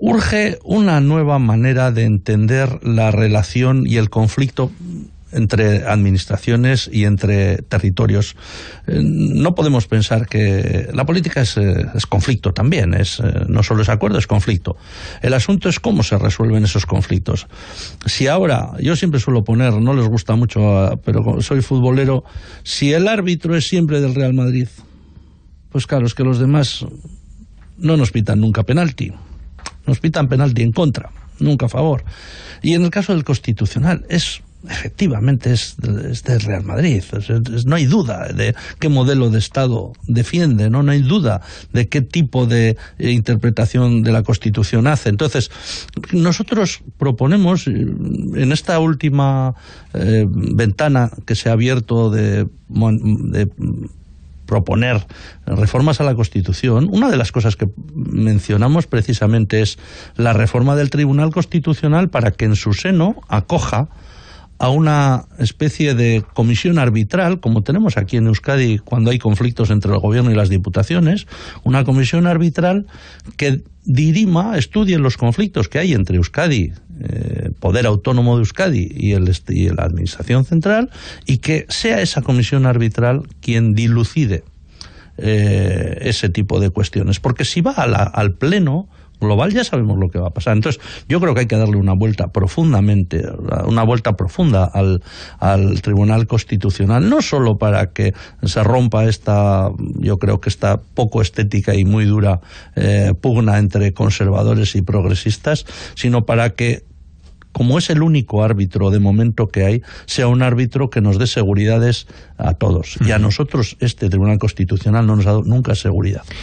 urge una nueva manera de entender la relación y el conflicto entre administraciones y entre territorios. Eh, no podemos pensar que la política es, eh, conflicto también, es, eh, no solo es acuerdo, es conflicto. El asunto es cómo se resuelven esos conflictos. Si ahora, yo siempre suelo poner, no les gusta mucho, ah, pero soy futbolero, si el árbitro es siempre del Real Madrid, pues claro, es que los demás no nos pitan nunca penalti. Nos pitan penalti en contra, nunca a favor. Y en el caso del Constitucional, es efectivamente es, es Real Madrid. no hay duda de qué modelo de Estado defiende, ¿no? no hay duda de qué tipo de eh, interpretación de la Constitución hace. Entonces, nosotros proponemos eh, en esta última eh, ventana que se ha abierto de proponer reformas a la Constitución, una de las cosas que mencionamos precisamente es la reforma del Tribunal Constitucional para que en su seno acoja a una especie de comisión arbitral, como tenemos aquí en Euskadi cuando hay conflictos entre el gobierno y las diputaciones, una comisión arbitral que dirima, estudie los conflictos que hay entre Euskadi, eh, poder autónomo de Euskadi y, el, la Administración Central y que sea esa comisión arbitral quien dilucide eh, ese tipo de cuestiones. Porque si va al Pleno global ya sabemos lo que va a pasar. Entonces yo creo que hay que darle una vuelta profundamente, una vuelta profunda al, Tribunal Constitucional, no solo para que se rompa esta, yo creo que esta poco estética y muy dura eh, pugna entre conservadores y progresistas, sino para que como es el único árbitro de momento que hay, sea un árbitro que nos dé seguridades a todos. Y a nosotros este Tribunal Constitucional no nos ha dado nunca seguridad.